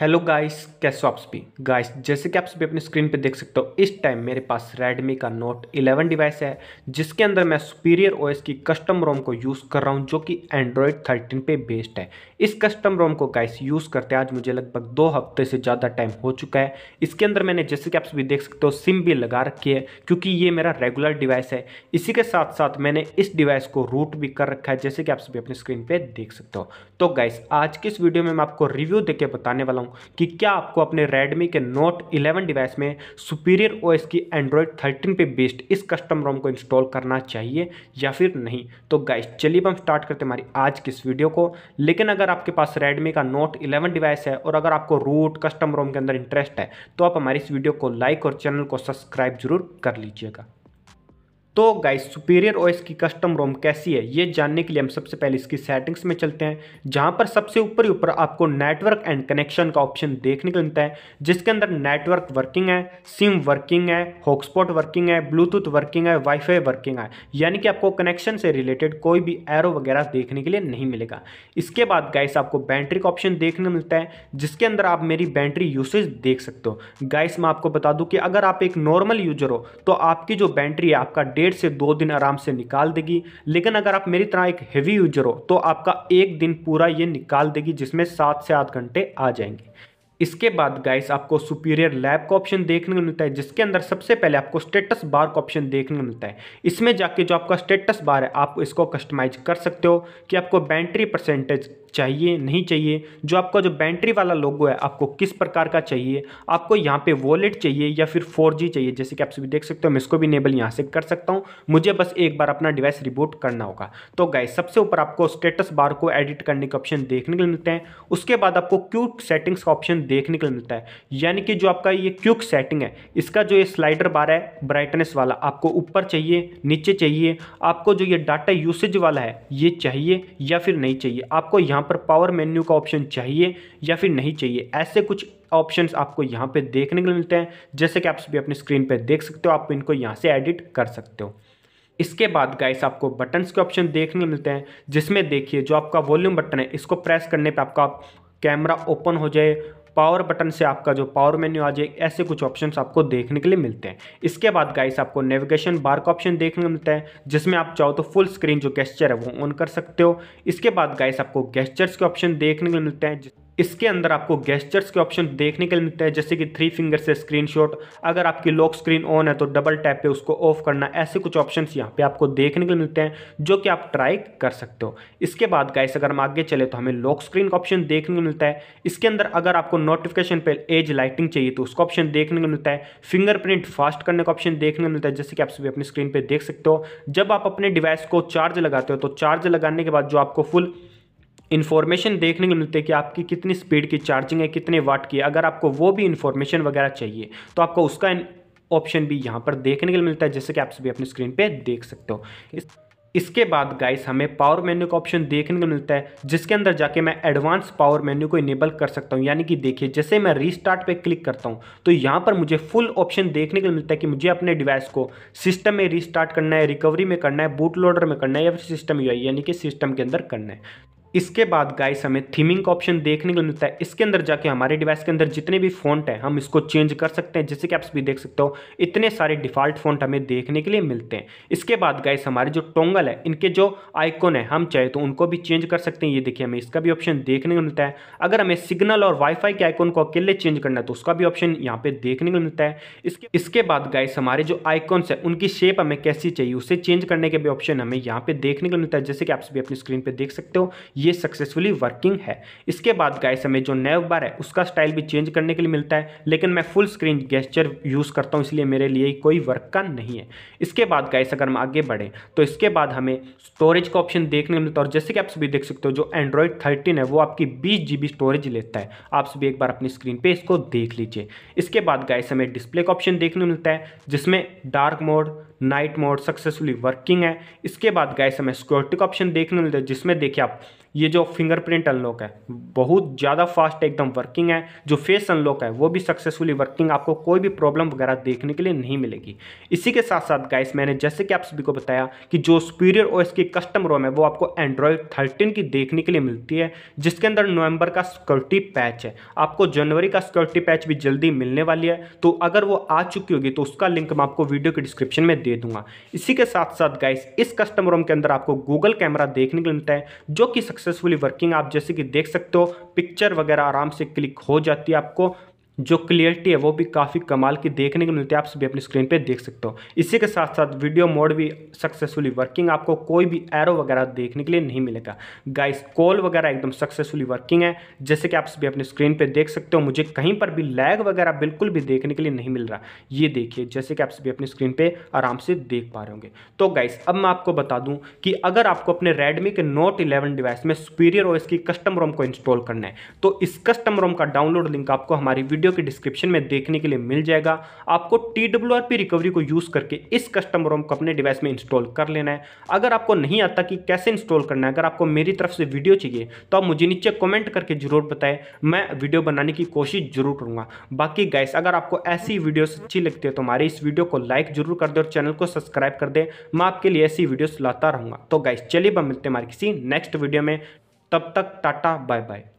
hello guys कैसे आप सभी गाइस जैसे कि आप सभी अपनी स्क्रीन पर देख सकते हो इस टाइम मेरे पास रेडमी का नोट 11 डिवाइस है जिसके अंदर मैं सुपीरियर ओएस की कस्टम रोम को यूज़ कर रहा हूँ जो कि एंड्रॉयड 13 पे बेस्ड है इस कस्टम रोम को गाइस यूज़ करते आज मुझे लगभग दो हफ्ते से ज़्यादा टाइम हो चुका है इसके अंदर मैंने जैसे कि आप सभी देख सकते हो सिम भी लगा रखी है क्योंकि ये मेरा रेगुलर डिवाइस है इसी के साथ साथ मैंने इस डिवाइस को रूट भी कर रखा है जैसे कि आप सभी अपनी स्क्रीन पर देख सकते हो तो गाइस आज की इस वीडियो में मैं आपको रिव्यू देकर बताने वाला हूँ हूँ कि क्या आपको अपने रेडमी के नोट 11 डिवाइस में सुपीरियर ओएस की Android 13 पे बेस्ड इस कस्टम रोम को इंस्टॉल करना चाहिए या फिर नहीं तो गाइस चलिए हम स्टार्ट करते हैं हमारी आज की इस वीडियो को लेकिन अगर आपके पास रेडमी का नोट इलेवन डिवाइस है और अगर आपको रूट कस्टम रोम के अंदर इंटरेस्ट है तो आप हमारी इस वीडियो को लाइक और चैनल को सब्सक्राइब जरूर कर लीजिएगा तो गाइस सुपीरियर ओएस की कस्टम रोम कैसी है ये जानने के लिए हम सबसे पहले इसकी सेटिंग्स में चलते हैं जहाँ पर सबसे ऊपर ही ऊपर आपको नेटवर्क एंड कनेक्शन का ऑप्शन देखने को मिलता है जिसके अंदर नेटवर्क वर्किंग है सिम वर्किंग है हॉटस्पॉट वर्किंग है ब्लूटूथ वर्किंग है वाईफाई वर्किंग है यानी कि आपको कनेक्शन से रिलेटेड कोई भी एरो वगैरह देखने के लिए नहीं मिलेगा इसके बाद गाइस आपको बैटरी का ऑप्शन देखने को मिलता है जिसके अंदर आप मेरी बैटरी यूसेज देख सकते हो गाइस मैं आपको बता दूं कि अगर आप एक नॉर्मल यूजर हो तो आपकी जो बैटरी है आपका डेढ़ डेढ़ से दो दिन आराम से निकाल देगी लेकिन अगर आप मेरी तरह एक हैवी यूजर हो तो आपका एक दिन पूरा ये निकाल देगी जिसमें सात से आठ घंटे आ जाएंगे इसके बाद गाइस आपको सुपीरियर लैब का ऑप्शन देखने को मिलता है जिसके अंदर सबसे पहले आपको स्टेटस बार का ऑप्शन देखने को मिलता है इसमें जाके जो आपका स्टेटस बार है आप इसको कस्टमाइज कर सकते हो कि आपको बैटरी परसेंटेज चाहिए नहीं चाहिए जो आपका जो बैटरी वाला लोगो है आपको किस प्रकार का चाहिए आपको यहाँ पे वॉलेट चाहिए या फिर फोर चाहिए जैसे कि आप सभी देख सकते हो मैं इसको भी इनेबल यहाँ से कर सकता हूँ मुझे बस एक बार अपना डिवाइस रिबूट करना होगा तो गाय सबसे ऊपर आपको स्टेटस बार को एडिट करने का ऑप्शन देखने को मिलता है उसके बाद आपको क्यूक सेटिंग्स का ऑप्शन देखने को मिलता है यानी कि जो आपका ये क्यूक सेटिंग है इसका जो ये स्लाइडर बार है ब्राइटनेस वाला आपको ऊपर चाहिए नीचे चाहिए आपको जो ये डाटा यूसेज वाला है ये चाहिए या फिर नहीं चाहिए आपको यहाँ यहाँ पर पावर मेन्यू का ऑप्शन चाहिए या फिर नहीं चाहिए ऐसे कुछ ऑप्शंस आपको यहाँ पे देखने को मिलते हैं जैसे कि आप सभी अपनी स्क्रीन पे देख सकते हो आप इनको यहाँ से एडिट कर सकते हो इसके बाद गाइस आपको बटन्स के ऑप्शन देखने मिलते हैं जिसमें देखिए जो आपका वॉल्यूम बटन है इसको प्रेस करने पर आपका कैमरा ओपन हो जाए पावर बटन से आपका जो पावर मेन्यू आ जाए ऐसे कुछ ऑप्शन आपको देखने के लिए मिलते हैं इसके बाद गाइस आपको नेविगेशन बार का ऑप्शन देखने को मिलता है जिसमें आप चाहो तो फुल स्क्रीन जो गेस्चर है वो ऑन कर सकते हो इसके बाद गाइस आपको गेस्चर्स के ऑप्शन देखने के लिए मिलते हैं इसके अंदर आपको गेस्टर्स के ऑप्शन देखने के लिए मिलता है जैसे कि थ्री फिंगर से स्क्रीनशॉट अगर आपकी लॉक स्क्रीन ऑन है तो डबल टैप पे उसको ऑफ करना ऐसे कुछ ऑप्शन यहाँ पे आपको देखने के लिए मिलते हैं जो कि आप ट्राई कर सकते हो इसके बाद गाइस अगर हम आगे चले तो हमें लॉक स्क्रीन का ऑप्शन देखने को मिलता है इसके अंदर अगर आपको नोटिफिकेशन पर एज लाइटिंग चाहिए तो उसका ऑप्शन देखने को मिलता है फिंगरप्रिंट फास्ट करने का ऑप्शन देखने को मिलता है जैसे कि आप सभी अपनी स्क्रीन पर देख सकते हो जब आप अपने डिवाइस को चार्ज लगाते हो तो चार्ज लगाने के बाद जो आपको फुल इन्फॉर्मेशन देखने को मिलती है कि आपकी कितनी स्पीड की चार्जिंग है कितने वाट की है अगर आपको वो भी इन्फॉर्मेशन वगैरह चाहिए तो आपको उसका ऑप्शन भी यहाँ पर देखने को मिलता है जैसे कि आप सभी अपनी स्क्रीन पे देख सकते हो इस इसके बाद गाइस हमें पावर मेन्यू का ऑप्शन देखने को मिलता है जिसके अंदर जाके मैं एडवांस पावर मेन्यू को इनेबल कर सकता हूँ यानी कि देखिए जैसे मैं रीस्टार्ट पे क्लिक करता हूँ तो यहाँ पर मुझे फुल ऑप्शन देखने को मिलता है कि मुझे अपने डिवाइस को सिस्टम में रीस्टार्ट करना है रिकवरी में करना है बूट लोडर में करना है या फिर सिस्टम यू यानी कि सिस्टम के अंदर करना है इसके बाद गाइस हमें थीमिंग का ऑप्शन देखने को मिलता है इसके अंदर जाके हमारे डिवाइस के अंदर जितने भी फॉन्ट हैं हम इसको चेंज कर सकते हैं जैसे कि आप भी देख सकते हो इतने सारे डिफॉल्ट फॉन्ट हमें देखने के लिए मिलते हैं इसके बाद गाइस हमारे जो टोंगल है इनके जो आइकॉन है हम चाहे तो उनको भी चेंज कर सकते हैं ये देखिए हमें इसका भी ऑप्शन देखने को मिलता है अगर हमें सिग्नल और वाईफाई के आइकॉन को अकेले चेंज करना है तो उसका भी ऑप्शन यहाँ पे देखने को मिलता है इसके इसके बाद गाइस हमारे जो आइकॉन्स है उनकी शेप हमें कैसी चाहिए उसे चेंज करने के भी ऑप्शन हमें यहाँ पे देखने को मिलता है जैसे कि आप भी अपनी स्क्रीन पर देख सकते हो ये सक्सेसफुली वर्किंग है इसके बाद गाइस हमें जो नेव बार है उसका स्टाइल भी चेंज करने के लिए मिलता है लेकिन मैं फुल स्क्रीन गेस्चर यूज़ करता हूँ इसलिए मेरे लिए कोई वर्क का नहीं है इसके बाद गाइस अगर हम आगे बढ़ें तो इसके बाद हमें स्टोरेज का ऑप्शन देखने को मिलता है और जैसे कि आप सभी देख सकते हो जो एंड्रॉयड थर्टीन है वो आपकी बीस जी स्टोरेज लेता है आप सभी एक बार अपनी स्क्रीन पर इसको देख लीजिए इसके बाद गाइस हमें डिस्प्ले का ऑप्शन देखने को मिलता है जिसमें dark mode night mode successfully working है इसके बाद गाइस हमें सिक्योरिटी का ऑप्शन देखने मिलता है जिसमें देखिए आप ये जो फिंगरप्रिंट अनलॉक है बहुत ज़्यादा फास्ट एकदम वर्किंग है जो फेस अनलॉक है वो भी सक्सेसफुली वर्किंग आपको कोई भी प्रॉब्लम वगैरह देखने के लिए नहीं मिलेगी इसी के साथ साथ गाइस मैंने जैसे कि आप सभी को बताया कि जो सुपीरियर ओ की कस्टम रोम है वो आपको एंड्रॉयड थर्टीन की देखने के लिए मिलती है जिसके अंदर नवंबर का सिक्योरिटी पैच है आपको जनवरी का सिक्योरिटी पैच भी जल्दी मिलने वाली है तो अगर वो आ चुकी होगी तो उसका लिंक मैं आपको वीडियो के डिस्क्रिप्शन में दे दूंगा इसी के साथ साथ गाइस इस कस्टम रोम के अंदर आपको गूगल कैमरा देखने के लिए मिलता है जो कि सक्सेसफुली वर्किंग आप जैसे कि देख सकते हो पिक्चर वगैरह आराम से क्लिक हो जाती है आपको जो क्लियरिटी है वो भी काफ़ी कमाल की देखने को मिलती है आप सभी अपनी स्क्रीन पे देख सकते हो इसी के साथ साथ वीडियो मोड भी सक्सेसफुली वर्किंग आपको कोई भी एरो वगैरह देखने के लिए नहीं मिलेगा गाइस कॉल वगैरह एकदम सक्सेसफुली वर्किंग है जैसे कि आप सभी अपनी स्क्रीन पर देख सकते हो मुझे कहीं पर भी लैग वगैरह बिल्कुल भी देखने के लिए नहीं मिल रहा ये देखिए जैसे कि आप सभी अपनी स्क्रीन पर आराम से देख पा रहे होंगे तो गाइस अब मैं आपको बता दूँ कि अगर आपको अपने रेडमी के नोट इलेवन डिवाइस में सुपीरियर ओएस की कस्टम रोम को इंस्टॉल करना है तो इस कस्टम रोम का डाउनलोड लिंक आपको हमारी वीडियो वीडियो के डिस्क्रिप्शन में देखने के लिए मिल जाएगा आपको टी रिकवरी को यूज़ करके इस कस्टम रोम को अपने डिवाइस में इंस्टॉल कर लेना है अगर आपको नहीं आता कि कैसे इंस्टॉल करना है अगर आपको मेरी तरफ से वीडियो चाहिए तो आप मुझे नीचे कमेंट करके जरूर बताएं मैं वीडियो बनाने की कोशिश जरूर करूँगा बाकी गैस अगर आपको ऐसी वीडियोस अच्छी लगती है तो हमारे इस वीडियो को लाइक जरूर कर दें और चैनल को सब्सक्राइब कर दें मैं आपके लिए ऐसी वीडियोस लाता रहूँगा तो गैस चलिए मिलते हैं हमारे किसी नेक्स्ट वीडियो में तब तक टाटा बाय बाय